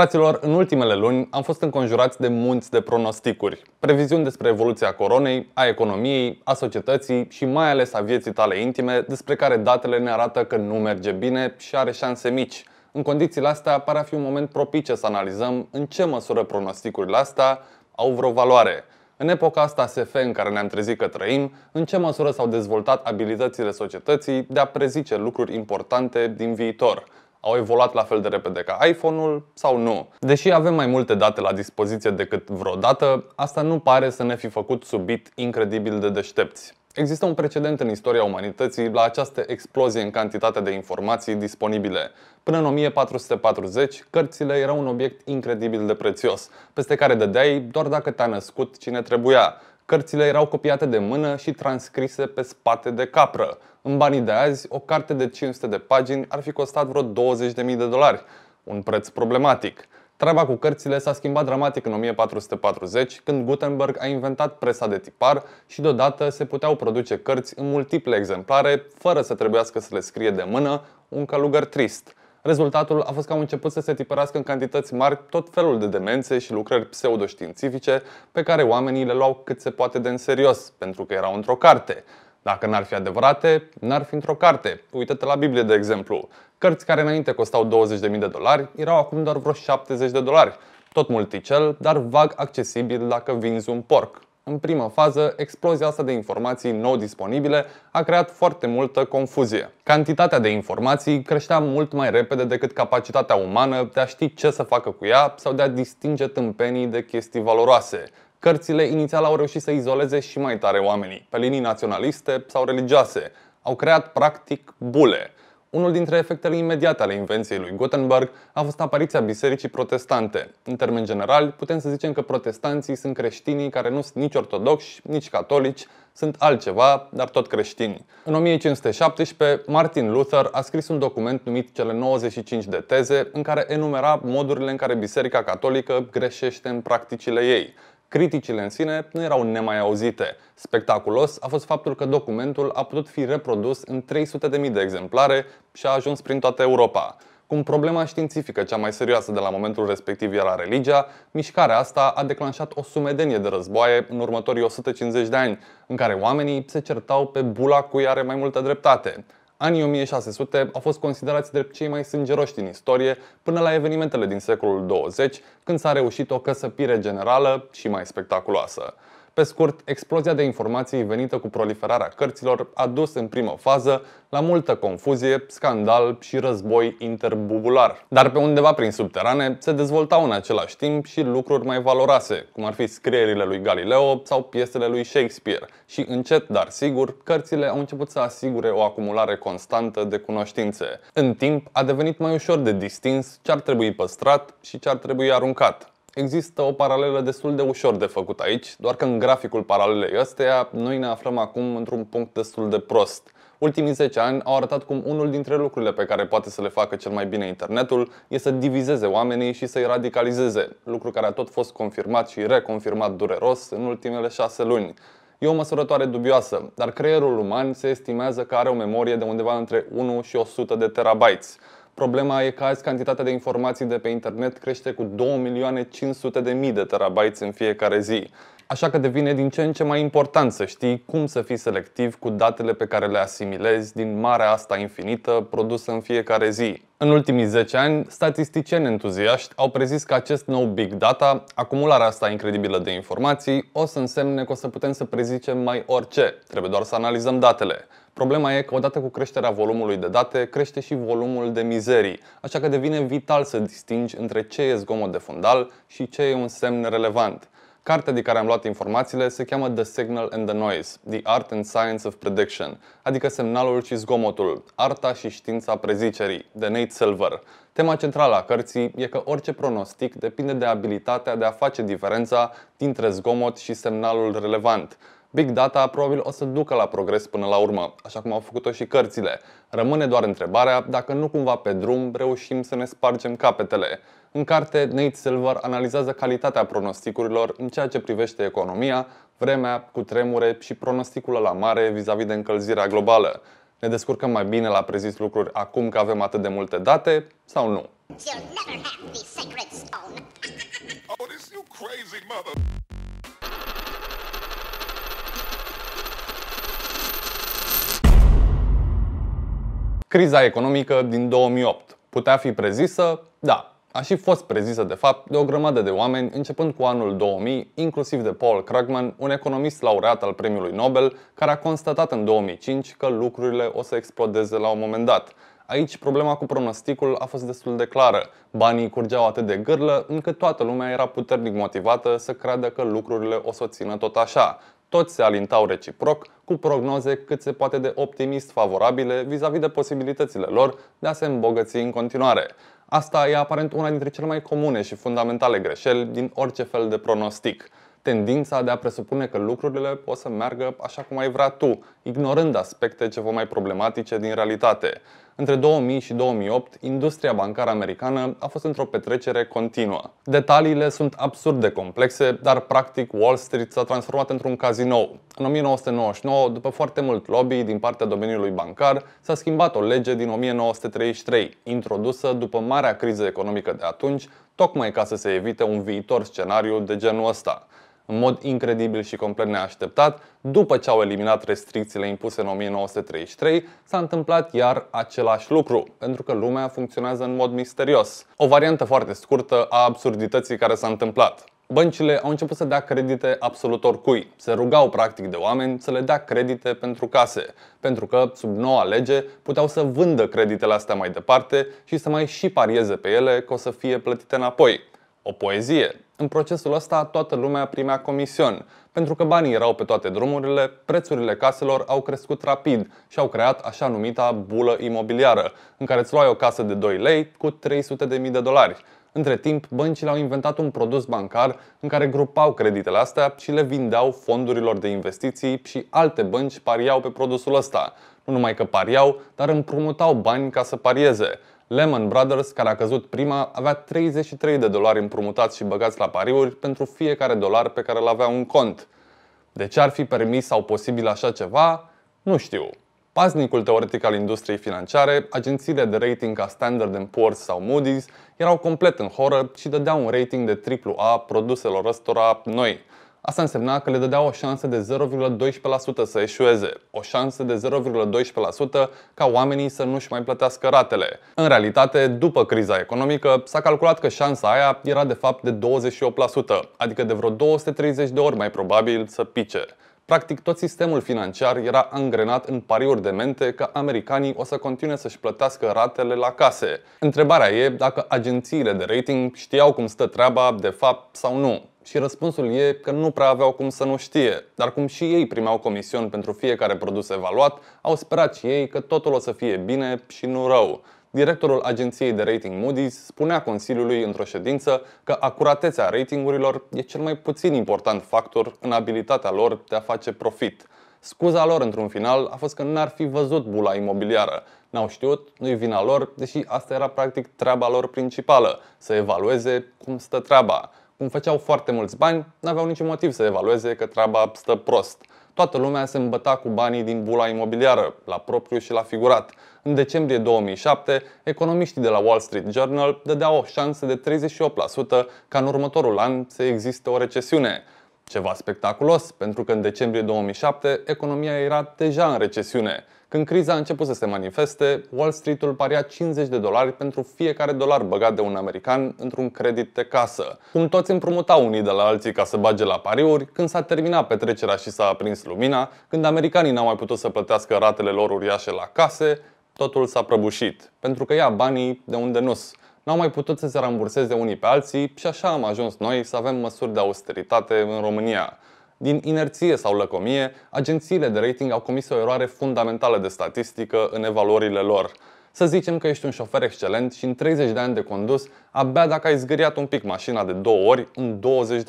Fraților, în ultimele luni am fost înconjurați de munți de pronosticuri, previziuni despre evoluția coronei, a economiei, a societății și mai ales a vieții tale intime, despre care datele ne arată că nu merge bine și are șanse mici. În condițiile astea pare a fi un moment propice să analizăm în ce măsură pronosticurile astea au vreo valoare. În epoca asta SF în care ne-am trezit că trăim, în ce măsură s-au dezvoltat abilitățile societății de a prezice lucruri importante din viitor – au evoluat la fel de repede ca iPhone-ul sau nu. Deși avem mai multe date la dispoziție decât vreodată, asta nu pare să ne fi făcut subit incredibil de deștepți. Există un precedent în istoria umanității la această explozie în cantitatea de informații disponibile. Până în 1440, cărțile erau un obiect incredibil de prețios, peste care dădeai doar dacă te-a născut cine trebuia. Cărțile erau copiate de mână și transcrise pe spate de capră. În banii de azi, o carte de 500 de pagini ar fi costat vreo 20.000 de dolari, un preț problematic. Treaba cu cărțile s-a schimbat dramatic în 1440, când Gutenberg a inventat presa de tipar și deodată se puteau produce cărți în multiple exemplare, fără să trebuiască să le scrie de mână un călugăr trist – Rezultatul a fost că au început să se tipărească în cantități mari tot felul de demențe și lucrări pseudoștiințifice pe care oamenii le luau cât se poate de în serios, pentru că erau într-o carte. Dacă n-ar fi adevărate, n-ar fi într-o carte. Uită-te la Biblie, de exemplu. Cărți care înainte costau 20.000 de dolari erau acum doar vreo 70 de dolari. Tot multicel, dar vag accesibil dacă vinzi un porc. În prima fază, explozia asta de informații nou disponibile a creat foarte multă confuzie. Cantitatea de informații creștea mult mai repede decât capacitatea umană de a ști ce să facă cu ea sau de a distinge tâmpenii de chestii valoroase, Cărțile inițial au reușit să izoleze și mai tare oamenii, pe linii naționaliste sau religioase. Au creat practic bule. Unul dintre efectele imediate ale invenției lui Gutenberg a fost apariția bisericii protestante. În termen general, putem să zicem că protestanții sunt creștinii care nu sunt nici ortodoxi, nici catolici, sunt altceva, dar tot creștini. În 1517, Martin Luther a scris un document numit Cele 95 de teze, în care enumera modurile în care Biserica Catolică greșește în practicile ei. Criticile în sine nu erau nemai auzite. Spectaculos a fost faptul că documentul a putut fi reprodus în 300.000 de exemplare și a ajuns prin toată Europa. Cum problema științifică cea mai serioasă de la momentul respectiv era religia, mișcarea asta a declanșat o sumedenie de războaie în următorii 150 de ani, în care oamenii se certau pe bula cui are mai multă dreptate. Anii 1600 au fost considerați drept cei mai sângeroși din istorie, până la evenimentele din secolul 20, când s-a reușit o căsăpire generală și mai spectaculoasă. Pe scurt, explozia de informații venită cu proliferarea cărților a dus în primă fază la multă confuzie, scandal și război interbubular. Dar pe undeva prin subterane se dezvoltau în același timp și lucruri mai valoroase, cum ar fi scrierile lui Galileo sau piesele lui Shakespeare. Și încet, dar sigur, cărțile au început să asigure o acumulare constantă de cunoștințe. În timp, a devenit mai ușor de distins ce ar trebui păstrat și ce ar trebui aruncat. Există o paralelă destul de ușor de făcut aici, doar că în graficul paralelei ăsteia noi ne aflăm acum într-un punct destul de prost. Ultimii 10 ani au arătat cum unul dintre lucrurile pe care poate să le facă cel mai bine internetul e să divizeze oamenii și să-i radicalizeze, lucru care a tot fost confirmat și reconfirmat dureros în ultimele 6 luni. E o măsurătoare dubioasă, dar creierul uman se estimează că are o memorie de undeva între 1 și 100 de terabytes. Problema e că azi cantitatea de informații de pe internet crește cu 2.500.000 de de terabaiți în fiecare zi Așa că devine din ce în ce mai important să știi cum să fii selectiv cu datele pe care le asimilezi din marea asta infinită produsă în fiecare zi. În ultimii 10 ani, statisticieni entuziaști au prezis că acest nou big data, acumularea asta incredibilă de informații, o să însemne că o să putem să prezicem mai orice. Trebuie doar să analizăm datele. Problema e că odată cu creșterea volumului de date, crește și volumul de mizerii, așa că devine vital să distingi între ce e zgomot de fundal și ce e un semn relevant. Cartea de care am luat informațiile se cheamă The Signal and the Noise, The Art and Science of Prediction, adică semnalul și zgomotul, arta și știința prezicerii, de Nate Silver. Tema centrală a cărții e că orice pronostic depinde de abilitatea de a face diferența dintre zgomot și semnalul relevant. Big data probabil o să ducă la progres până la urmă, așa cum au făcut-o și cărțile. Rămâne doar întrebarea dacă nu cumva pe drum reușim să ne spargem capetele. În carte, Nate Silver analizează calitatea pronosticurilor în ceea ce privește economia, vremea, cu tremure și pronosticul la mare vis-a-vis -vis de încălzirea globală. Ne descurcăm mai bine la prezis lucruri acum că avem atât de multe date sau nu? Oh, Criza economică din 2008 putea fi prezisă? Da, a și fost prezisă de fapt de o grămadă de oameni începând cu anul 2000, inclusiv de Paul Krugman, un economist laureat al premiului Nobel, care a constatat în 2005 că lucrurile o să explodeze la un moment dat. Aici problema cu pronosticul a fost destul de clară. Banii curgeau atât de gârlă încât toată lumea era puternic motivată să creadă că lucrurile o să o țină tot așa. Toți se alintau reciproc cu prognoze cât se poate de optimist favorabile vis-a-vis -vis de posibilitățile lor de a se îmbogăți în continuare. Asta e aparent una dintre cele mai comune și fundamentale greșeli din orice fel de pronostic tendința de a presupune că lucrurile pot să meargă așa cum ai vrea tu, ignorând aspecte ceva mai problematice din realitate. Între 2000 și 2008, industria bancară americană a fost într-o petrecere continuă. Detaliile sunt absurd de complexe, dar practic Wall Street s-a transformat într-un cazinou. În 1999, după foarte mult lobby din partea domeniului bancar, s-a schimbat o lege din 1933, introdusă după marea criză economică de atunci, tocmai ca să se evite un viitor scenariu de genul ăsta în mod incredibil și complet neașteptat, după ce au eliminat restricțiile impuse în 1933, s-a întâmplat iar același lucru, pentru că lumea funcționează în mod misterios. O variantă foarte scurtă a absurdității care s-a întâmplat băncile au început să dea credite absolut oricui. Se rugau practic de oameni să le dea credite pentru case, pentru că, sub noua lege, puteau să vândă creditele astea mai departe și să mai și parieze pe ele că o să fie plătite înapoi o poezie. În procesul ăsta toată lumea primea comision. Pentru că banii erau pe toate drumurile, prețurile caselor au crescut rapid și au creat așa numita bulă imobiliară, în care îți luai o casă de 2 lei cu 300.000 de dolari. Între timp, băncile au inventat un produs bancar în care grupau creditele astea și le vindeau fondurilor de investiții și alte bănci pariau pe produsul ăsta. Nu numai că pariau, dar împrumutau bani ca să parieze. Lehman Brothers, care a căzut prima, avea 33 de dolari împrumutați și băgați la pariuri pentru fiecare dolar pe care îl avea un cont. De ce ar fi permis sau posibil așa ceva? Nu știu. Paznicul teoretic al industriei financiare, agențiile de rating ca Standard Poor's sau Moody's erau complet în horă și dădeau un rating de AAA produselor răstora noi – Asta însemna că le dădea o șansă de 0,12% să eșueze, o șansă de 0,12% ca oamenii să nu-și mai plătească ratele. În realitate, după criza economică, s-a calculat că șansa aia era de fapt de 28%, adică de vreo 230 de ori mai probabil să pice. Practic tot sistemul financiar era angrenat în pariuri de mente că americanii o să continue să-și plătească ratele la case. Întrebarea e dacă agențiile de rating știau cum stă treaba de fapt sau nu. Și răspunsul e că nu prea aveau cum să nu știe, dar cum și ei primeau comisiuni pentru fiecare produs evaluat, au sperat și ei că totul o să fie bine și nu rău. Directorul agenției de rating Moody's spunea Consiliului într-o ședință că acuratețea ratingurilor e cel mai puțin important factor în abilitatea lor de a face profit. Scuza lor, într-un final, a fost că n-ar fi văzut bula imobiliară. N-au știut, nu-i vina lor, deși asta era practic treaba lor principală, să evalueze cum stă treaba. Cum făceau foarte mulți bani, n-aveau niciun motiv să evalueze că treaba stă prost. Toată lumea se îmbăta cu banii din bula imobiliară, la propriu și la figurat. În decembrie 2007, economiștii de la Wall Street Journal dădeau o șansă de 38% ca în următorul an să existe o recesiune. Ceva spectaculos, pentru că în decembrie 2007 economia era deja în recesiune. Când criza a început să se manifeste, Wall Street-ul paria 50 de dolari pentru fiecare dolar băgat de un american într-un credit de casă. Cum toți împrumutau unii de la alții ca să bage la pariuri, când s-a terminat petrecerea și s-a aprins lumina, când americanii n-au mai putut să plătească ratele lor uriașe la case, totul s-a prăbușit, pentru că ia banii de unde nu -s n-au mai putut să se ramburseze unii pe alții și așa am ajuns noi să avem măsuri de austeritate în România. Din inerție sau lăcomie, agențiile de rating au comis o eroare fundamentală de statistică în evaluările lor. Să zicem că ești un șofer excelent și în 30 de ani de condus, abia dacă ai zgâriat un pic mașina de două ori în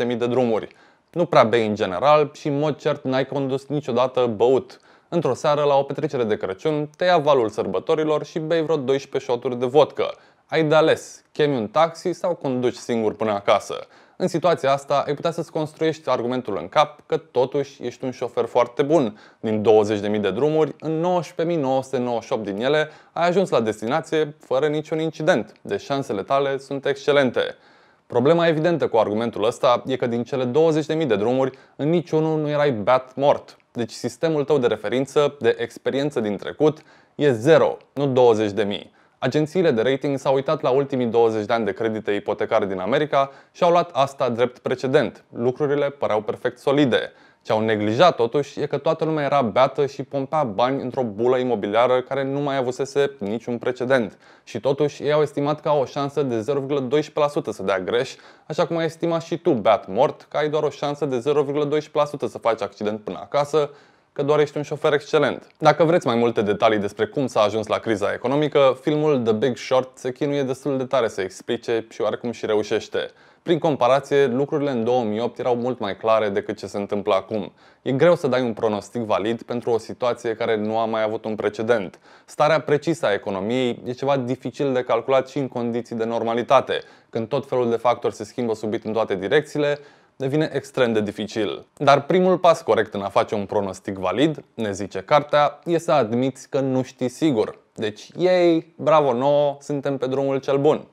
20.000 de drumuri. Nu prea bei în general și în mod cert n-ai condus niciodată băut. Într-o seară, la o petrecere de Crăciun, te ia valul sărbătorilor și bei vreo 12 șoturi de vodcă. Ai de ales, chemi un taxi sau conduci singur până acasă. În situația asta, ai putea să-ți construiești argumentul în cap că totuși ești un șofer foarte bun. Din 20.000 de drumuri, în 19.998 din ele, ai ajuns la destinație fără niciun incident, deci șansele tale sunt excelente. Problema evidentă cu argumentul ăsta e că din cele 20.000 de drumuri, în niciunul nu erai bat mort. Deci sistemul tău de referință, de experiență din trecut, e zero, nu 20.000. Agențiile de rating s-au uitat la ultimii 20 de ani de credite ipotecare din America și au luat asta drept precedent. Lucrurile păreau perfect solide. Ce au neglijat totuși e că toată lumea era beată și pompea bani într-o bulă imobiliară care nu mai avusese niciun precedent. Și totuși ei au estimat că au o șansă de 0,12% să dea greș, așa cum ai estimat și tu, beat mort, că ai doar o șansă de 0,12% să faci accident până acasă, că doar ești un șofer excelent. Dacă vreți mai multe detalii despre cum s-a ajuns la criza economică, filmul The Big Short se chinuie destul de tare să explice și oarecum și reușește. Prin comparație, lucrurile în 2008 erau mult mai clare decât ce se întâmplă acum. E greu să dai un pronostic valid pentru o situație care nu a mai avut un precedent. Starea precisă a economiei e ceva dificil de calculat și în condiții de normalitate, când tot felul de factori se schimbă subit în toate direcțiile, devine extrem de dificil. Dar primul pas corect în a face un pronostic valid, ne zice cartea, e să admiți că nu știi sigur. Deci, ei, bravo nouă, suntem pe drumul cel bun.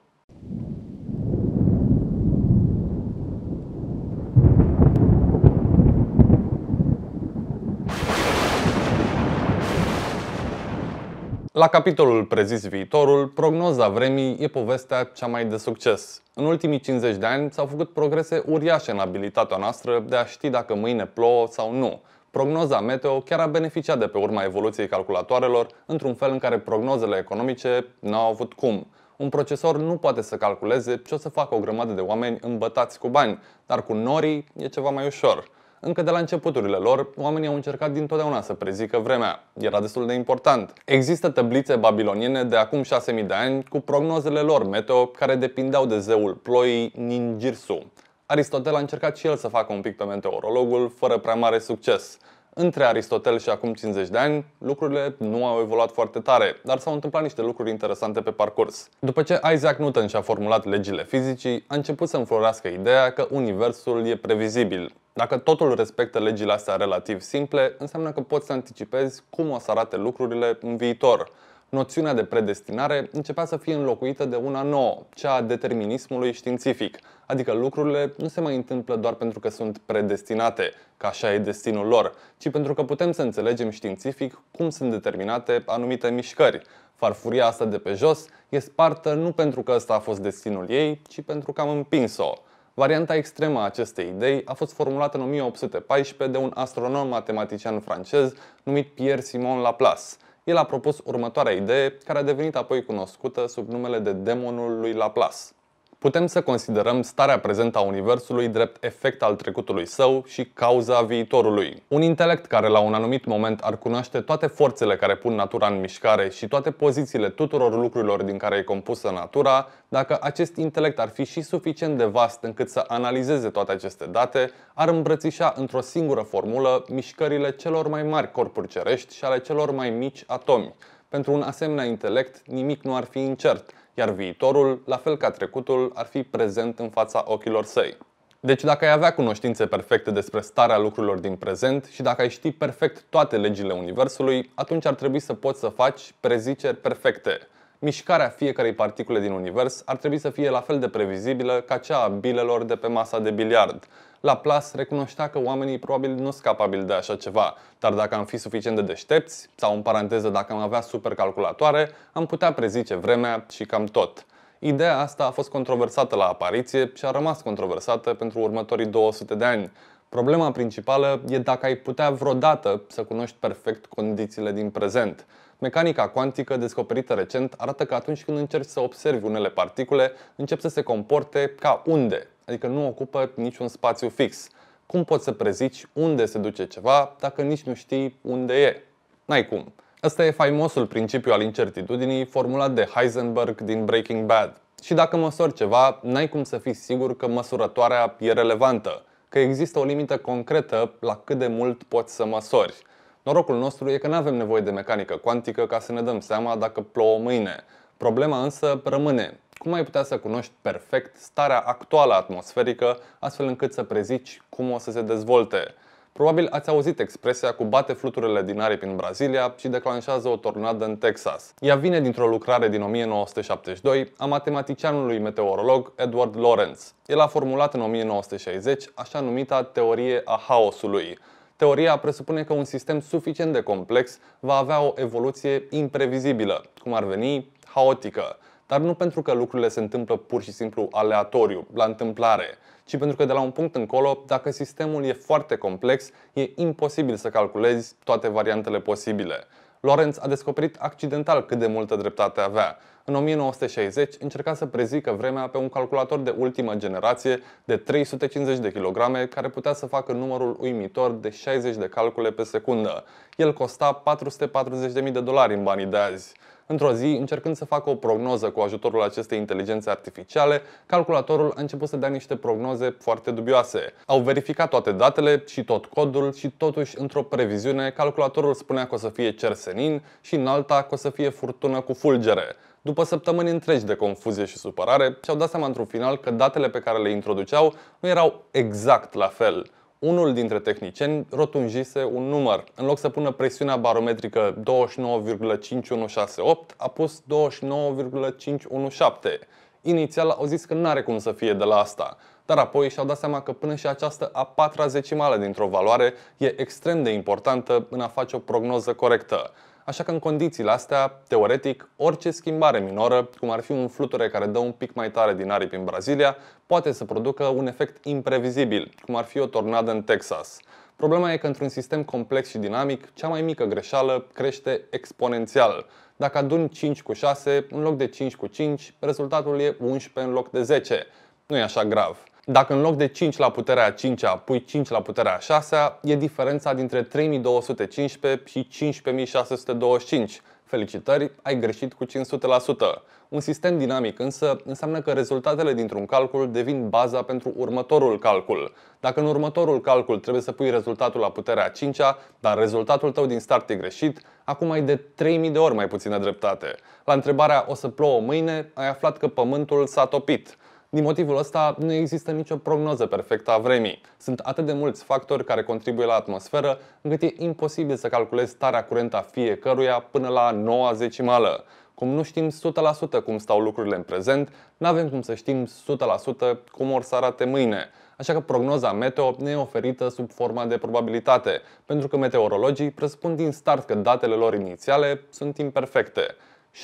La capitolul prezis viitorul, prognoza vremii e povestea cea mai de succes. În ultimii 50 de ani s-au făcut progrese uriașe în abilitatea noastră de a ști dacă mâine plouă sau nu. Prognoza meteo chiar a beneficiat de pe urma evoluției calculatoarelor, într-un fel în care prognozele economice n-au avut cum. Un procesor nu poate să calculeze ce o să facă o grămadă de oameni îmbătați cu bani, dar cu norii e ceva mai ușor. Încă de la începuturile lor, oamenii au încercat dintotdeauna să prezică vremea. Era destul de important. Există tăblițe babiloniene de acum 6000 de ani cu prognozele lor meteo care depindeau de zeul ploii Ningirsu. Aristotel a încercat și el să facă un pic pe meteorologul, fără prea mare succes. Între Aristotel și acum 50 de ani, lucrurile nu au evoluat foarte tare, dar s-au întâmplat niște lucruri interesante pe parcurs. După ce Isaac Newton și-a formulat legile fizicii, a început să înflorească ideea că universul e previzibil. Dacă totul respectă legile astea relativ simple, înseamnă că poți să anticipezi cum o să arate lucrurile în viitor noțiunea de predestinare începea să fie înlocuită de una nouă, cea a determinismului științific, adică lucrurile nu se mai întâmplă doar pentru că sunt predestinate, că așa e destinul lor, ci pentru că putem să înțelegem științific cum sunt determinate anumite mișcări. Farfuria asta de pe jos e spartă nu pentru că ăsta a fost destinul ei, ci pentru că am împins-o. Varianta extremă a acestei idei a fost formulată în 1814 de un astronom matematician francez numit Pierre Simon Laplace – el a propus următoarea idee, care a devenit apoi cunoscută sub numele de demonul lui Laplace. Putem să considerăm starea prezentă a Universului drept efect al trecutului său și cauza viitorului. Un intelect care la un anumit moment ar cunoaște toate forțele care pun natura în mișcare și toate pozițiile tuturor lucrurilor din care e compusă natura, dacă acest intelect ar fi și suficient de vast încât să analizeze toate aceste date, ar îmbrățișa într-o singură formulă mișcările celor mai mari corpuri cerești și ale celor mai mici atomi. Pentru un asemenea intelect, nimic nu ar fi incert, iar viitorul, la fel ca trecutul, ar fi prezent în fața ochilor săi. Deci dacă ai avea cunoștințe perfecte despre starea lucrurilor din prezent și dacă ai ști perfect toate legile Universului, atunci ar trebui să poți să faci preziceri perfecte – mișcarea fiecarei particule din univers ar trebui să fie la fel de previzibilă ca cea a bilelor de pe masa de biliard. Laplace recunoștea că oamenii probabil nu sunt capabili de așa ceva, dar dacă am fi suficient de deștepți, sau în paranteză dacă am avea supercalculatoare, am putea prezice vremea și cam tot. Ideea asta a fost controversată la apariție și a rămas controversată pentru următorii 200 de ani. Problema principală e dacă ai putea vreodată să cunoști perfect condițiile din prezent. Mecanica cuantică descoperită recent arată că atunci când încerci să observi unele particule, încep să se comporte ca unde, adică nu ocupă niciun spațiu fix. Cum poți să prezici unde se duce ceva dacă nici nu știi unde e? N-ai cum. Ăsta e faimosul principiu al incertitudinii formulat de Heisenberg din Breaking Bad. Și dacă măsori ceva, n-ai cum să fii sigur că măsurătoarea e relevantă, că există o limită concretă la cât de mult poți să măsori. Norocul nostru e că nu avem nevoie de mecanică cuantică ca să ne dăm seama dacă plouă mâine. Problema însă rămâne. Cum ai putea să cunoști perfect starea actuală atmosferică, astfel încât să prezici cum o să se dezvolte? Probabil ați auzit expresia cu bate fluturele din aripi în Brazilia și declanșează o tornadă în Texas. Ea vine dintr-o lucrare din 1972 a matematicianului meteorolog Edward Lawrence. El a formulat în 1960 așa numita teorie a haosului, Teoria presupune că un sistem suficient de complex va avea o evoluție imprevizibilă, cum ar veni haotică, dar nu pentru că lucrurile se întâmplă pur și simplu aleatoriu, la întâmplare, ci pentru că de la un punct încolo, dacă sistemul e foarte complex, e imposibil să calculezi toate variantele posibile. Lorenz a descoperit accidental cât de multă dreptate avea. În 1960 încerca să prezică vremea pe un calculator de ultimă generație de 350 de kilograme care putea să facă numărul uimitor de 60 de calcule pe secundă. El costa 440.000 de dolari în banii de azi. Într-o zi, încercând să facă o prognoză cu ajutorul acestei inteligențe artificiale, calculatorul a început să dea niște prognoze foarte dubioase. Au verificat toate datele și tot codul și totuși, într-o previziune, calculatorul spunea că o să fie cer senin și în alta că o să fie furtună cu fulgere. După săptămâni întregi de confuzie și supărare, și-au dat seama într-un final că datele pe care le introduceau nu erau exact la fel unul dintre tehnicieni rotunjise un număr. În loc să pună presiunea barometrică 29,5168, a pus 29,517. Inițial au zis că nu are cum să fie de la asta, dar apoi și-au dat seama că până și această a patra zecimală dintr-o valoare e extrem de importantă în a face o prognoză corectă. Așa că în condițiile astea, teoretic, orice schimbare minoră, cum ar fi un fluture care dă un pic mai tare din aripi în Brazilia, poate să producă un efect imprevizibil, cum ar fi o tornadă în Texas. Problema e că într-un sistem complex și dinamic, cea mai mică greșeală crește exponențial. Dacă adun 5 cu 6 în loc de 5 cu 5, rezultatul e 11 în loc de 10. Nu e așa grav. Dacă în loc de 5 la puterea 5 pui 5 la puterea 6, e diferența dintre 3215 și 15625. Felicitări, ai greșit cu 500%. Un sistem dinamic însă înseamnă că rezultatele dintr-un calcul devin baza pentru următorul calcul. Dacă în următorul calcul trebuie să pui rezultatul la puterea 5 dar rezultatul tău din start e greșit, acum ai de 3000 de ori mai puțină dreptate. La întrebarea o să plouă mâine, ai aflat că pământul s-a topit. Din motivul ăsta, nu există nicio prognoză perfectă a vremii. Sunt atât de mulți factori care contribuie la atmosferă, încât e imposibil să calculezi starea curentă a fiecăruia până la noua decimală. Cum nu știm 100% cum stau lucrurile în prezent, nu avem cum să știm 100% cum or să arate mâine. Așa că prognoza meteo ne e oferită sub forma de probabilitate, pentru că meteorologii presupun din start că datele lor inițiale sunt imperfecte. 70%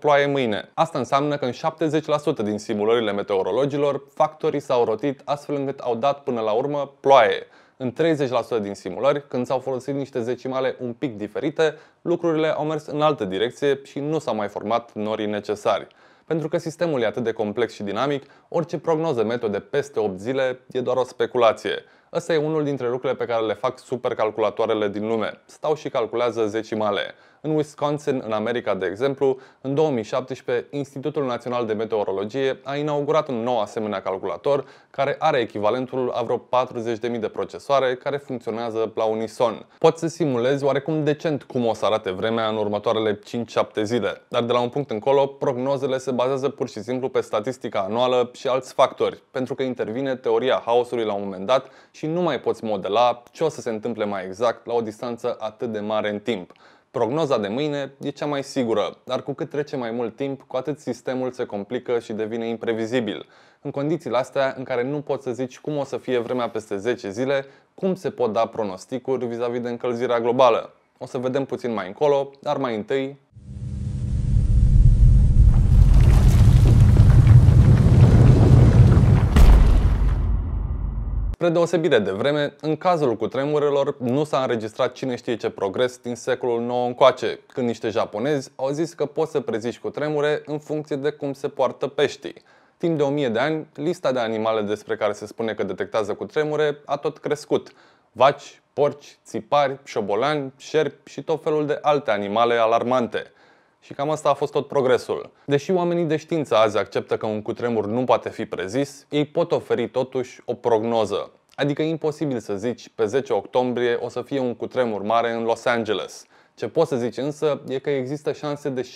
ploaie mâine. Asta înseamnă că în 70% din simulările meteorologilor, factorii s-au rotit astfel încât au dat până la urmă ploaie. În 30% din simulări, când s-au folosit niște zecimale un pic diferite, lucrurile au mers în altă direcție și nu s-au mai format norii necesari. Pentru că sistemul e atât de complex și dinamic, orice prognoză metode peste 8 zile e doar o speculație. Ăsta e unul dintre lucrurile pe care le fac supercalculatoarele din lume. Stau și calculează zecimale. În Wisconsin, în America, de exemplu, în 2017, Institutul Național de Meteorologie a inaugurat un nou asemenea calculator care are echivalentul a vreo 40.000 de procesoare care funcționează la unison. Poți să simulezi oarecum decent cum o să arate vremea în următoarele 5-7 zile, dar de la un punct încolo, prognozele se bazează pur și simplu pe statistica anuală și alți factori, pentru că intervine teoria haosului la un moment dat și nu mai poți modela ce o să se întâmple mai exact la o distanță atât de mare în timp. Prognoza de mâine e cea mai sigură, dar cu cât trece mai mult timp, cu atât sistemul se complică și devine imprevizibil. În condițiile astea în care nu poți să zici cum o să fie vremea peste 10 zile, cum se pot da pronosticuri vis-a-vis -vis de încălzirea globală. O să vedem puțin mai încolo, dar mai întâi... Spre deosebire de vreme, în cazul cutremurelor nu s-a înregistrat cine știe ce progres din secolul IX încoace, când niște japonezi au zis că poți să cu cutremure în funcție de cum se poartă peștii. Timp de 1000 de ani, lista de animale despre care se spune că detectează cutremure a tot crescut. Vaci, porci, țipari, șobolani, șerpi și tot felul de alte animale alarmante – și cam asta a fost tot progresul. Deși oamenii de știință azi acceptă că un cutremur nu poate fi prezis, ei pot oferi totuși o prognoză. Adică e imposibil să zici pe 10 octombrie o să fie un cutremur mare în Los Angeles. Ce poți să zici însă e că există șanse de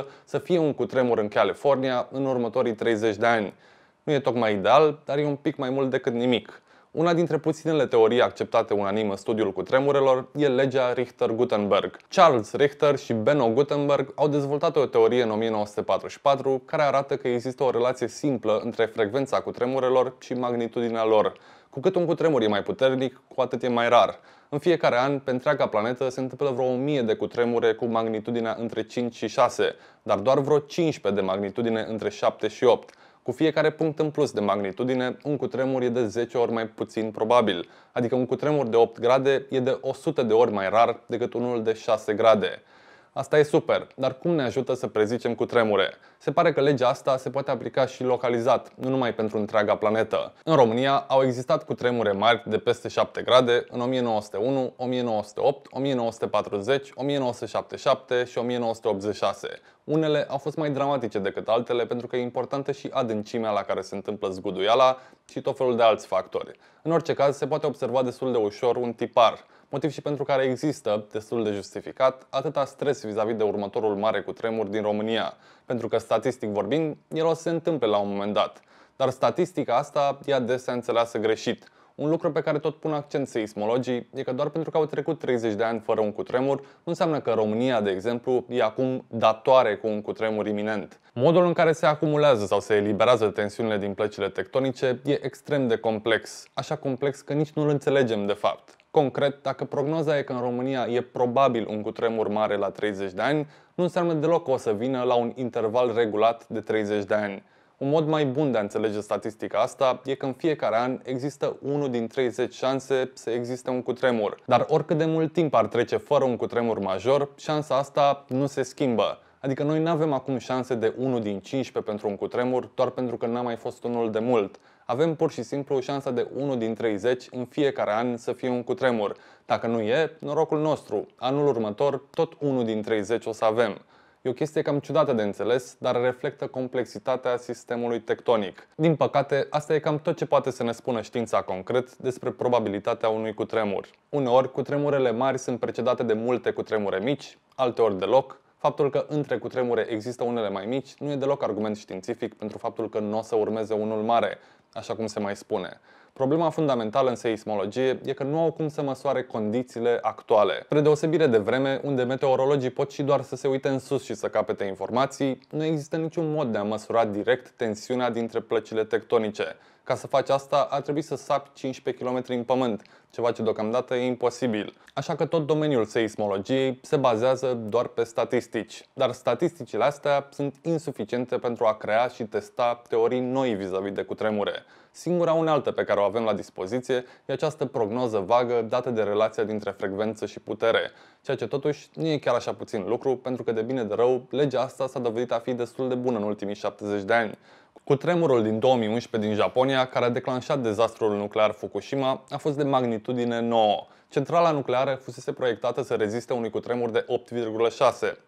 60% să fie un cutremur în California în următorii 30 de ani. Nu e tocmai ideal, dar e un pic mai mult decât nimic. Una dintre puținele teorii acceptate unanim în studiul tremurelor, e legea Richter-Gutenberg. Charles Richter și Benno Gutenberg au dezvoltat o teorie în 1944 care arată că există o relație simplă între frecvența cu tremurelor și magnitudinea lor. Cu cât un cutremur e mai puternic, cu atât e mai rar. În fiecare an, pe întreaga planetă, se întâmplă vreo 1000 de cutremure cu magnitudinea între 5 și 6, dar doar vreo 15 de magnitudine între 7 și 8. Cu fiecare punct în plus de magnitudine, un cutremur e de 10 ori mai puțin probabil, adică un cutremur de 8 grade e de 100 de ori mai rar decât unul de 6 grade. Asta e super, dar cum ne ajută să prezicem cu tremure? Se pare că legea asta se poate aplica și localizat, nu numai pentru întreaga planetă. În România au existat cu tremure mari de peste 7 grade în 1901, 1908, 1940, 1977 și 1986. Unele au fost mai dramatice decât altele pentru că e importantă și adâncimea la care se întâmplă zguduiala, și tot felul de alți factori. În orice caz, se poate observa destul de ușor un tipar, motiv și pentru care există, destul de justificat, atâta stres vis-a-vis -vis de următorul mare cu tremur din România, pentru că statistic vorbind, el o să se întâmple la un moment dat. Dar statistica asta e adesea înțeleasă greșit – un lucru pe care tot pun accent seismologii e că doar pentru că au trecut 30 de ani fără un cutremur, nu înseamnă că România, de exemplu, e acum datoare cu un cutremur iminent. Modul în care se acumulează sau se eliberează tensiunile din plăcile tectonice e extrem de complex, așa complex că nici nu-l înțelegem de fapt. Concret, dacă prognoza e că în România e probabil un cutremur mare la 30 de ani, nu înseamnă deloc că o să vină la un interval regulat de 30 de ani. Un mod mai bun de a înțelege statistica asta e că în fiecare an există 1 din 30 șanse să existe un cutremur. Dar oricât de mult timp ar trece fără un cutremur major, șansa asta nu se schimbă. Adică noi nu avem acum șanse de 1 din 15 pentru un cutremur doar pentru că n-a mai fost unul de mult. Avem pur și simplu șansa de 1 din 30 în fiecare an să fie un cutremur. Dacă nu e, norocul nostru. Anul următor tot 1 din 30 o să avem. E o chestie cam ciudată de înțeles, dar reflectă complexitatea sistemului tectonic. Din păcate, asta e cam tot ce poate să ne spună știința concret despre probabilitatea unui cutremur. Uneori, cutremurele mari sunt precedate de multe cutremure mici, alteori deloc, Faptul că între cutremure există unele mai mici nu e deloc argument științific pentru faptul că nu o să urmeze unul mare, așa cum se mai spune. Problema fundamentală în seismologie e că nu au cum să măsoare condițiile actuale. Spre deosebire de vreme, unde meteorologii pot și doar să se uite în sus și să capete informații, nu există niciun mod de a măsura direct tensiunea dintre plăcile tectonice. Ca să faci asta, ar trebui să sapi 15 km în pământ, ceva ce deocamdată e imposibil. Așa că tot domeniul seismologiei se bazează doar pe statistici. Dar statisticile astea sunt insuficiente pentru a crea și testa teorii noi vis-a-vis -vis de cutremure. Singura unealtă pe care o avem la dispoziție e această prognoză vagă dată de relația dintre frecvență și putere, ceea ce totuși nu e chiar așa puțin lucru, pentru că de bine de rău, legea asta s-a dovedit a fi destul de bună în ultimii 70 de ani. Cu tremurul din 2011 din Japonia, care a declanșat dezastrul nuclear Fukushima, a fost de magnitudine 9. Centrala nucleară fusese proiectată să reziste unui cutremur de 8,6.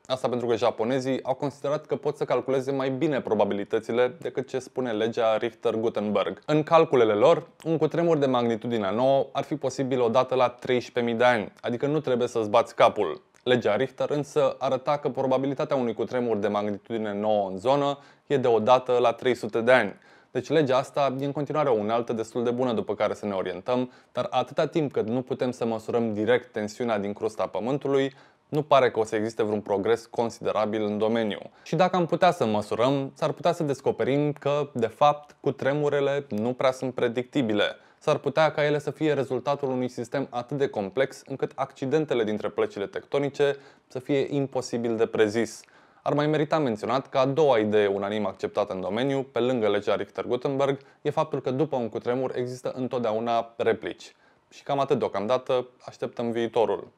Asta pentru că japonezii au considerat că pot să calculeze mai bine probabilitățile decât ce spune legea Richter-Gutenberg. În calculele lor, un cutremur de magnitudine 9 ar fi posibil odată la 13.000 de ani, adică nu trebuie să-ți bați capul. Legea Richter însă arăta că probabilitatea unui cutremur de magnitudine 9 în zonă e de odată la 300 de ani. Deci legea asta e în continuare o unealtă destul de bună după care să ne orientăm, dar atâta timp cât nu putem să măsurăm direct tensiunea din crusta Pământului, nu pare că o să existe vreun progres considerabil în domeniu. Și dacă am putea să măsurăm, s-ar putea să descoperim că, de fapt, cu tremurele nu prea sunt predictibile s-ar putea ca ele să fie rezultatul unui sistem atât de complex încât accidentele dintre plăcile tectonice să fie imposibil de prezis. Ar mai merita menționat că a doua idee unanim acceptată în domeniu, pe lângă legea Richter-Gutenberg, e faptul că după un cutremur există întotdeauna replici. Și cam atât deocamdată, așteptăm viitorul.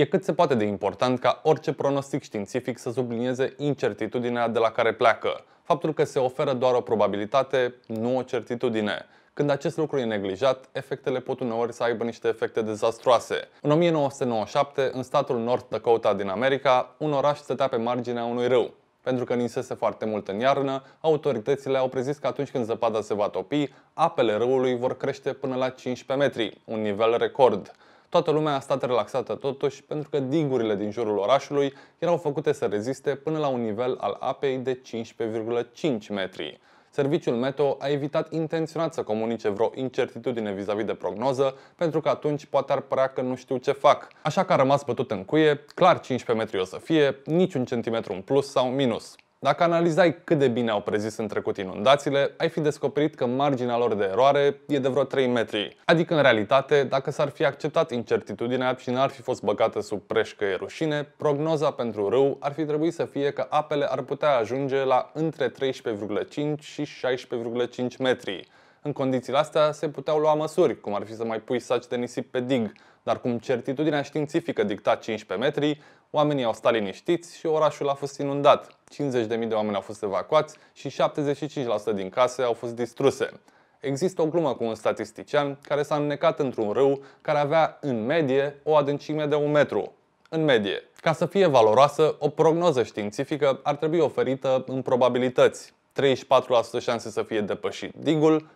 E cât se poate de important ca orice pronostic științific să sublinieze incertitudinea de la care pleacă, faptul că se oferă doar o probabilitate, nu o certitudine. Când acest lucru e neglijat, efectele pot uneori să aibă niște efecte dezastroase. În 1997, în statul North Dakota din America, un oraș stătea pe marginea unui râu. Pentru că ninsese foarte mult în iarnă, autoritățile au prezis că atunci când zăpada se va topi, apele râului vor crește până la 15 metri, un nivel record. Toată lumea a stat relaxată totuși pentru că digurile din jurul orașului erau făcute să reziste până la un nivel al apei de 15,5 metri. Serviciul Meteo a evitat intenționat să comunice vreo incertitudine vis-a-vis -vis de prognoză, pentru că atunci poate ar părea că nu știu ce fac. Așa că a rămas bătut în cuie, clar 15 metri o să fie, niciun centimetru în plus sau minus. Dacă analizai cât de bine au prezis în trecut inundațiile, ai fi descoperit că marginea lor de eroare e de vreo 3 metri. Adică, în realitate, dacă s-ar fi acceptat incertitudinea și n-ar fi fost băgată sub preșcă că e rușine, prognoza pentru râu ar fi trebuit să fie că apele ar putea ajunge la între 13,5 și 16,5 metri. În condițiile astea se puteau lua măsuri, cum ar fi să mai pui saci de nisip pe dig, dar cum certitudinea științifică dicta 15 metri, oamenii au stat liniștiți și orașul a fost inundat. 50.000 de oameni au fost evacuați și 75% din case au fost distruse. Există o glumă cu un statistician care s-a înnecat într-un râu care avea în medie o adâncime de un metru. În medie. Ca să fie valoroasă, o prognoză științifică ar trebui oferită în probabilități. 34% șanse să fie depășit digul,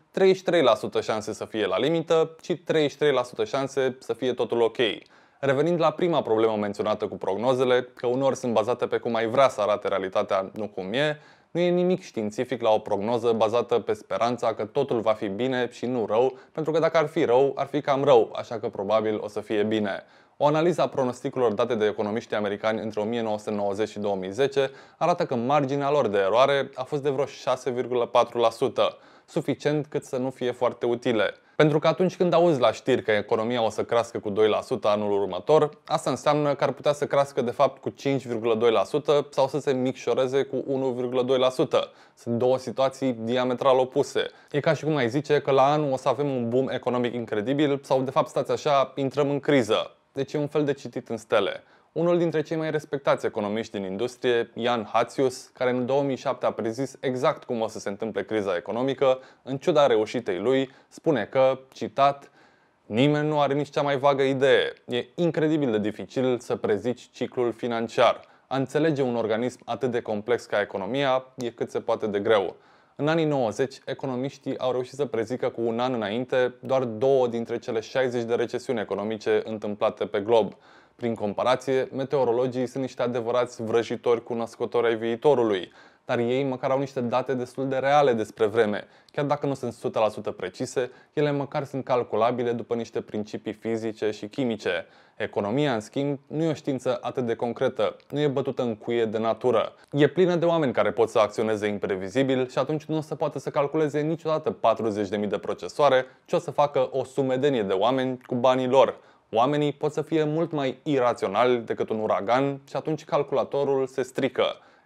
33% șanse să fie la limită și 33% șanse să fie totul ok. Revenind la prima problemă menționată cu prognozele, că uneori sunt bazate pe cum ai vrea să arate realitatea, nu cum e, nu e nimic științific la o prognoză bazată pe speranța că totul va fi bine și nu rău, pentru că dacă ar fi rău, ar fi cam rău, așa că probabil o să fie bine. O analiză a pronosticurilor date de economiștii americani între 1990 și 2010 arată că marginea lor de eroare a fost de vreo 6,4%, suficient cât să nu fie foarte utile. Pentru că atunci când auzi la știri că economia o să crească cu 2% anul următor, asta înseamnă că ar putea să crească de fapt cu 5,2% sau să se micșoreze cu 1,2%. Sunt două situații diametral opuse. E ca și cum ai zice că la anul o să avem un boom economic incredibil sau de fapt stați așa, intrăm în criză deci e un fel de citit în stele. Unul dintre cei mai respectați economiști din industrie, Jan Hatzius, care în 2007 a prezis exact cum o să se întâmple criza economică, în ciuda reușitei lui, spune că, citat, Nimeni nu are nici cea mai vagă idee. E incredibil de dificil să prezici ciclul financiar. A înțelege un organism atât de complex ca economia e cât se poate de greu. În anii 90, economiștii au reușit să prezică cu un an înainte doar două dintre cele 60 de recesiuni economice întâmplate pe glob. Prin comparație, meteorologii sunt niște adevărați vrăjitori cunoscători ai viitorului dar ei măcar au niște date destul de reale despre vreme. Chiar dacă nu sunt 100% precise, ele măcar sunt calculabile după niște principii fizice și chimice. Economia, în schimb, nu e o știință atât de concretă, nu e bătută în cuie de natură. E plină de oameni care pot să acționeze imprevizibil și atunci nu o să poată să calculeze niciodată 40.000 de procesoare, ci o să facă o sumedenie de oameni cu banii lor. Oamenii pot să fie mult mai iraționali decât un uragan și atunci calculatorul se strică.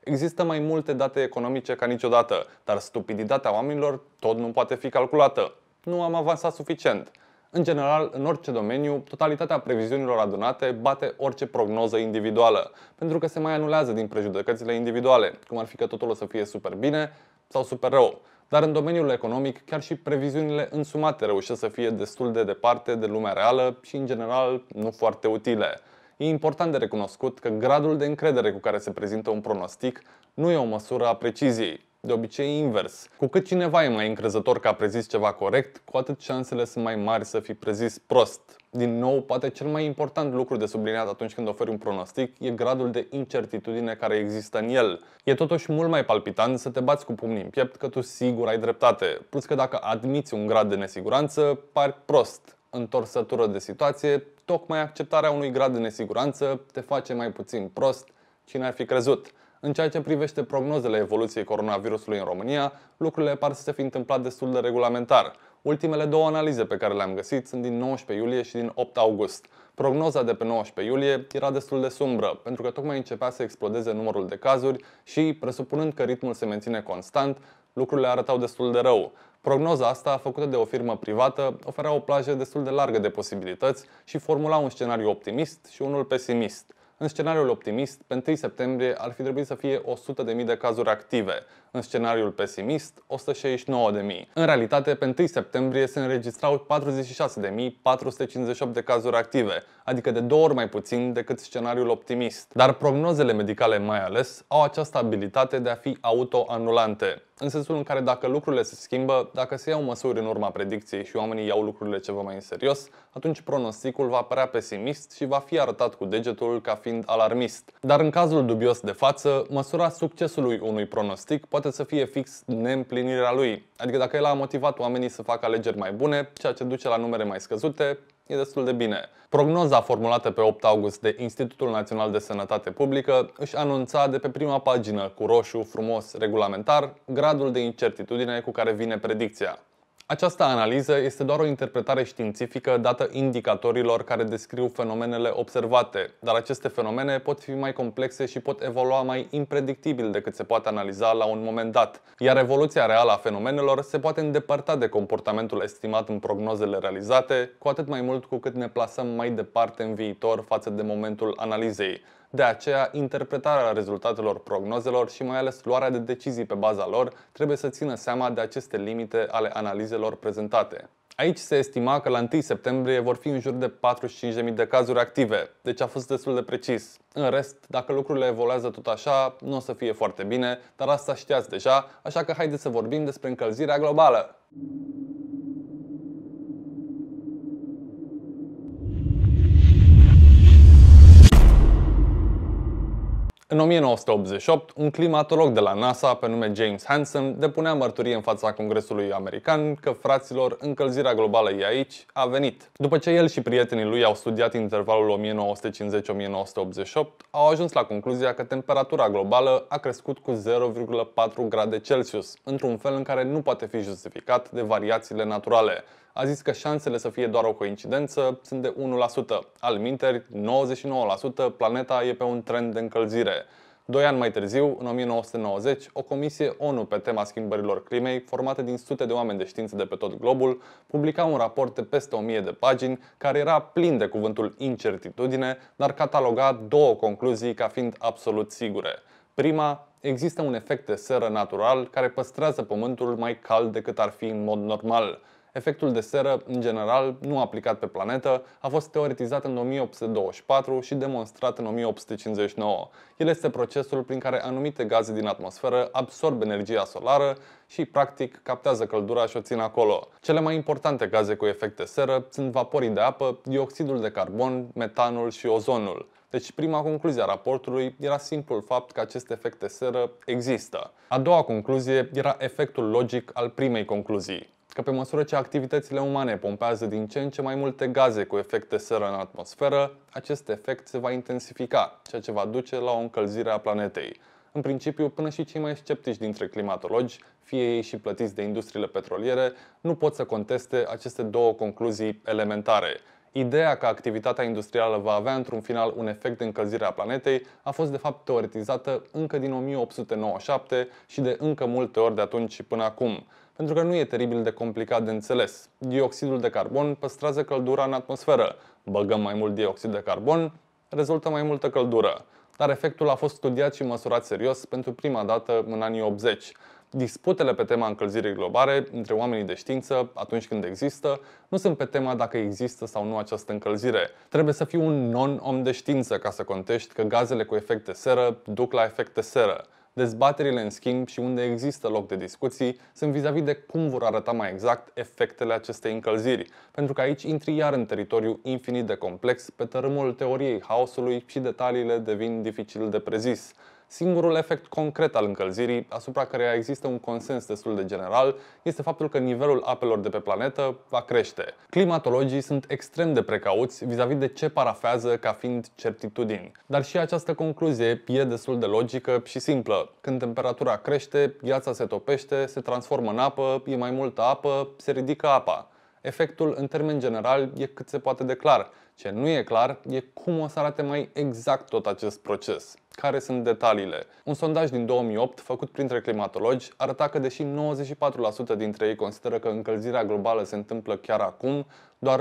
Există mai multe date economice ca niciodată, dar stupiditatea oamenilor tot nu poate fi calculată. Nu am avansat suficient. În general, în orice domeniu, totalitatea previziunilor adunate bate orice prognoză individuală, pentru că se mai anulează din prejudecățile individuale, cum ar fi că totul o să fie super bine sau super rău. Dar în domeniul economic, chiar și previziunile însumate reușesc să fie destul de departe de lumea reală și, în general, nu foarte utile e important de recunoscut că gradul de încredere cu care se prezintă un pronostic nu e o măsură a preciziei, de obicei invers. Cu cât cineva e mai încrezător că a prezis ceva corect, cu atât șansele sunt mai mari să fi prezis prost. Din nou, poate cel mai important lucru de subliniat atunci când oferi un pronostic e gradul de incertitudine care există în el. E totuși mult mai palpitant să te bați cu pumnii în piept că tu sigur ai dreptate, plus că dacă admiți un grad de nesiguranță, pari prost întorsătură de situație, tocmai acceptarea unui grad de nesiguranță te face mai puțin prost, cine ar fi crezut. În ceea ce privește prognozele evoluției coronavirusului în România, lucrurile par să se fi întâmplat destul de regulamentar. Ultimele două analize pe care le-am găsit sunt din 19 iulie și din 8 august. Prognoza de pe 19 iulie era destul de sumbră, pentru că tocmai începea să explodeze numărul de cazuri și, presupunând că ritmul se menține constant, lucrurile arătau destul de rău. Prognoza asta, făcută de o firmă privată, oferea o plajă destul de largă de posibilități și formula un scenariu optimist și unul pesimist. În scenariul optimist, pe 1 septembrie ar fi trebuit să fie 100.000 de cazuri active, în scenariul pesimist 169.000. În realitate, pe 1 septembrie se înregistrau 46.458 de cazuri active, adică de două ori mai puțin decât scenariul optimist. Dar prognozele medicale mai ales au această abilitate de a fi autoanulante, în sensul în care dacă lucrurile se schimbă, dacă se iau măsuri în urma predicției și oamenii iau lucrurile ceva mai în serios, atunci pronosticul va părea pesimist și va fi arătat cu degetul ca fiind alarmist. Dar în cazul dubios de față, măsura succesului unui pronostic poate poate să fie fix neîmplinirea lui. Adică dacă el a motivat oamenii să facă alegeri mai bune, ceea ce duce la numere mai scăzute, e destul de bine. Prognoza formulată pe 8 august de Institutul Național de Sănătate Publică își anunța de pe prima pagină cu roșu frumos regulamentar gradul de incertitudine cu care vine predicția. Această analiză este doar o interpretare științifică dată indicatorilor care descriu fenomenele observate, dar aceste fenomene pot fi mai complexe și pot evolua mai impredictibil decât se poate analiza la un moment dat, iar evoluția reală a fenomenelor se poate îndepărta de comportamentul estimat în prognozele realizate, cu atât mai mult cu cât ne plasăm mai departe în viitor față de momentul analizei. De aceea, interpretarea rezultatelor prognozelor și mai ales luarea de decizii pe baza lor trebuie să țină seama de aceste limite ale analizelor prezentate. Aici se estima că la 1 septembrie vor fi în jur de 45.000 de cazuri active, deci a fost destul de precis. În rest, dacă lucrurile evoluează tot așa, nu o să fie foarte bine, dar asta știați deja, așa că haideți să vorbim despre încălzirea globală. În 1988, un climatolog de la NASA pe nume James Hansen depunea mărturie în fața Congresului American că, fraților, încălzirea globală e aici, a venit. După ce el și prietenii lui au studiat intervalul 1950-1988, au ajuns la concluzia că temperatura globală a crescut cu 0,4 grade Celsius, într-un fel în care nu poate fi justificat de variațiile naturale, a zis că șansele să fie doar o coincidență sunt de 1%. Al minteri, 99%, planeta e pe un trend de încălzire. Doi ani mai târziu, în 1990, o comisie ONU pe tema schimbărilor climei, formată din sute de oameni de știință de pe tot globul, publica un raport de peste 1000 de pagini care era plin de cuvântul incertitudine, dar cataloga două concluzii ca fiind absolut sigure. Prima, există un efect de seră natural care păstrează pământul mai cald decât ar fi în mod normal – Efectul de seră, în general, nu aplicat pe planetă, a fost teoretizat în 1824 și demonstrat în 1859. El este procesul prin care anumite gaze din atmosferă absorb energia solară și, practic, captează căldura și o țin acolo. Cele mai importante gaze cu efect de seră sunt vaporii de apă, dioxidul de carbon, metanul și ozonul. Deci prima concluzie a raportului era simplul fapt că acest efect de seră există. A doua concluzie era efectul logic al primei concluzii că pe măsură ce activitățile umane pompează din ce în ce mai multe gaze cu efect de seră în atmosferă, acest efect se va intensifica, ceea ce va duce la o încălzire a planetei. În principiu, până și cei mai sceptici dintre climatologi, fie ei și plătiți de industriile petroliere, nu pot să conteste aceste două concluzii elementare. Ideea că activitatea industrială va avea într-un final un efect de încălzire a planetei a fost de fapt teoretizată încă din 1897 și de încă multe ori de atunci până acum pentru că nu e teribil de complicat de înțeles. Dioxidul de carbon păstrează căldura în atmosferă. Băgăm mai mult dioxid de carbon, rezultă mai multă căldură. Dar efectul a fost studiat și măsurat serios pentru prima dată în anii 80. Disputele pe tema încălzirii globale între oamenii de știință, atunci când există, nu sunt pe tema dacă există sau nu această încălzire. Trebuie să fii un non-om de știință ca să contești că gazele cu efect de seră duc la efect de seră. Dezbaterile, în schimb, și unde există loc de discuții, sunt vis-a-vis -vis de cum vor arăta mai exact efectele acestei încălziri, pentru că aici intri iar în teritoriu infinit de complex, pe tărâmul teoriei haosului și detaliile devin dificil de prezis. Singurul efect concret al încălzirii, asupra căreia există un consens destul de general, este faptul că nivelul apelor de pe planetă va crește. Climatologii sunt extrem de precauți vis-a-vis de ce parafează ca fiind certitudini. Dar și această concluzie e destul de logică și simplă. Când temperatura crește, gheața se topește, se transformă în apă, e mai multă apă, se ridică apa. Efectul, în termen general, e cât se poate de clar. Ce nu e clar e cum o să arate mai exact tot acest proces. Care sunt detaliile? Un sondaj din 2008 făcut printre climatologi arăta că deși 94% dintre ei consideră că încălzirea globală se întâmplă chiar acum, doar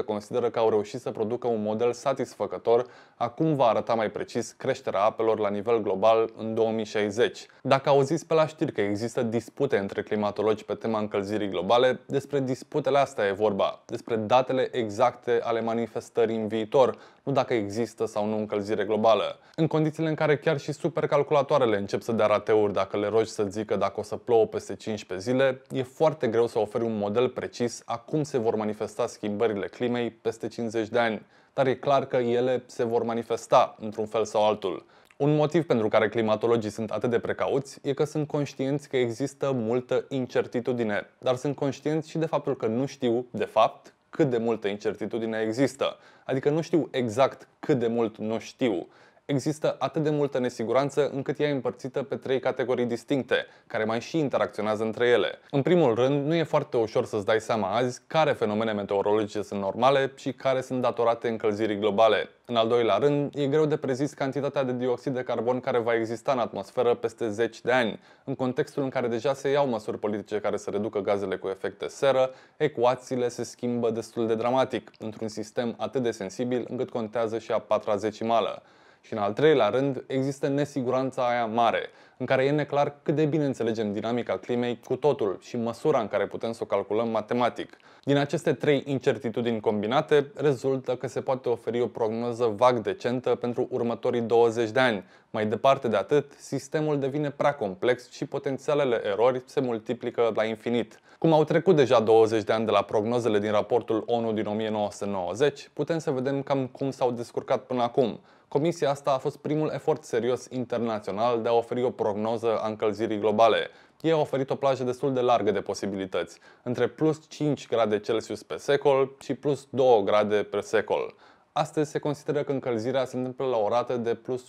19% consideră că au reușit să producă un model satisfăcător acum va arăta mai precis creșterea apelor la nivel global în 2060. Dacă auziți pe la știri că există dispute între climatologi pe tema încălzirii globale, despre disputele astea e vorba, despre datele exacte ale manifestării în viitor, nu dacă există sau nu încălzire globală. În condițiile în care chiar și supercalculatoarele încep să dea rateuri dacă le rogi să zică dacă o să plouă peste 15 zile, e foarte greu să oferi un model precis a cum se vor manifesta manifesta schimbările climei peste 50 de ani, dar e clar că ele se vor manifesta într-un fel sau altul. Un motiv pentru care climatologii sunt atât de precauți e că sunt conștienți că există multă incertitudine, dar sunt conștienți și de faptul că nu știu, de fapt, cât de multă incertitudine există. Adică nu știu exact cât de mult nu știu există atât de multă nesiguranță încât ea e împărțită pe trei categorii distincte, care mai și interacționează între ele. În primul rând, nu e foarte ușor să-ți dai seama azi care fenomene meteorologice sunt normale și care sunt datorate încălzirii globale. În al doilea rând, e greu de prezis cantitatea de dioxid de carbon care va exista în atmosferă peste 10 de ani, în contextul în care deja se iau măsuri politice care să reducă gazele cu efect de seră, ecuațiile se schimbă destul de dramatic într-un sistem atât de sensibil încât contează și a patra zecimală. Și în al treilea rând, există nesiguranța aia mare, în care e neclar cât de bine înțelegem dinamica climei cu totul și măsura în care putem să o calculăm matematic. Din aceste trei incertitudini combinate, rezultă că se poate oferi o prognoză vag decentă pentru următorii 20 de ani. Mai departe de atât, sistemul devine prea complex și potențialele erori se multiplică la infinit. Cum au trecut deja 20 de ani de la prognozele din raportul ONU din 1990, putem să vedem cam cum s-au descurcat până acum. Comisia asta a fost primul efort serios internațional de a oferi o prognoză a încălzirii globale. Ei au oferit o plajă destul de largă de posibilități, între plus 5 grade Celsius pe secol și plus 2 grade pe secol. Astăzi se consideră că încălzirea se întâmplă la o rată de plus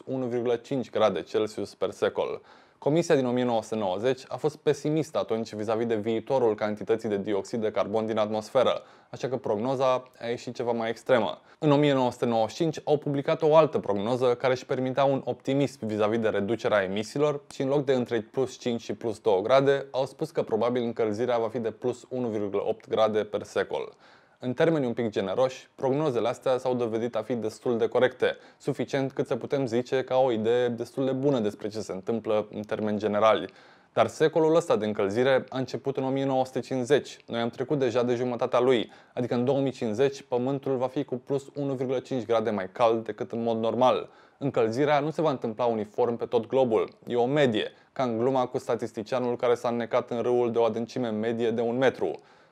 1,5 grade Celsius per secol. Comisia din 1990 a fost pesimistă atunci vis-a-vis de viitorul cantității de dioxid de carbon din atmosferă, așa că prognoza a ieșit ceva mai extremă. În 1995 au publicat o altă prognoză care își permitea un optimism vis-a-vis de reducerea emisiilor și în loc de între plus 5 și plus 2 grade, au spus că probabil încălzirea va fi de plus 1,8 grade per secol. În termeni un pic generoși, prognozele astea s-au dovedit a fi destul de corecte, suficient cât să putem zice că au o idee destul de bună despre ce se întâmplă în termeni generali. Dar secolul ăsta de încălzire a început în 1950. Noi am trecut deja de jumătatea lui, adică în 2050 Pământul va fi cu plus 1,5 grade mai cald decât în mod normal. Încălzirea nu se va întâmpla uniform pe tot globul, e o medie, ca în gluma cu statisticianul care s-a înnecat în râul de o adâncime medie de un metru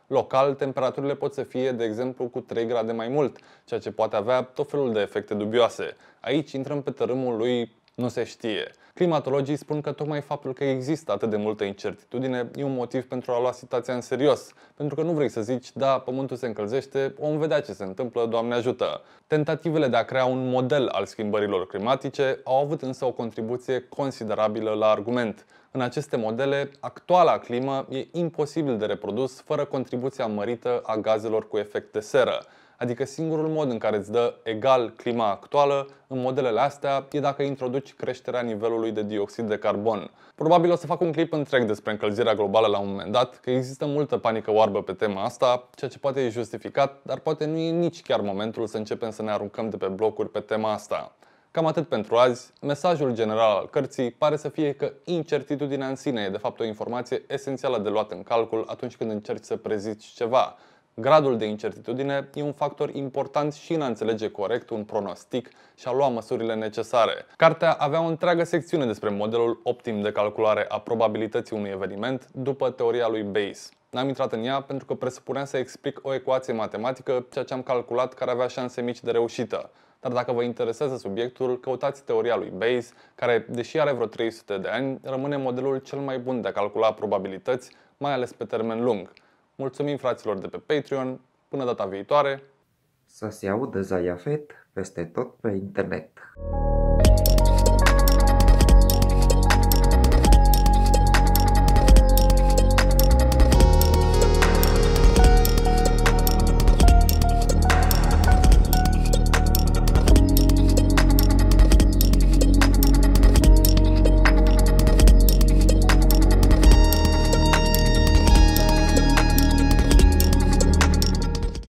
local temperaturile pot să fie, de exemplu, cu 3 grade mai mult, ceea ce poate avea tot felul de efecte dubioase. Aici intrăm pe tărâmul lui nu se știe. Climatologii spun că tocmai faptul că există atât de multă incertitudine e un motiv pentru a lua situația în serios, pentru că nu vrei să zici, da, pământul se încălzește, om vedea ce se întâmplă, Doamne ajută. Tentativele de a crea un model al schimbărilor climatice au avut însă o contribuție considerabilă la argument. În aceste modele, actuala climă e imposibil de reprodus fără contribuția mărită a gazelor cu efect de seră. Adică singurul mod în care îți dă egal clima actuală în modelele astea e dacă introduci creșterea nivelului de dioxid de carbon. Probabil o să fac un clip întreg despre încălzirea globală la un moment dat, că există multă panică oarbă pe tema asta, ceea ce poate e justificat, dar poate nu e nici chiar momentul să începem să ne aruncăm de pe blocuri pe tema asta. Cam atât pentru azi. Mesajul general al cărții pare să fie că incertitudinea în sine e de fapt o informație esențială de luat în calcul atunci când încerci să prezici ceva. Gradul de incertitudine e un factor important și în a înțelege corect un pronostic și a lua măsurile necesare. Cartea avea o întreagă secțiune despre modelul optim de calculare a probabilității unui eveniment după teoria lui Bayes. N-am intrat în ea pentru că presupunea să explic o ecuație matematică, ceea ce am calculat care avea șanse mici de reușită. Dar dacă vă interesează subiectul, căutați teoria lui Bayes, care, deși are vreo 300 de ani, rămâne modelul cel mai bun de a calcula probabilități, mai ales pe termen lung. Mulțumim fraților de pe Patreon. Până data viitoare. Să se audă Zaiafet peste tot pe internet.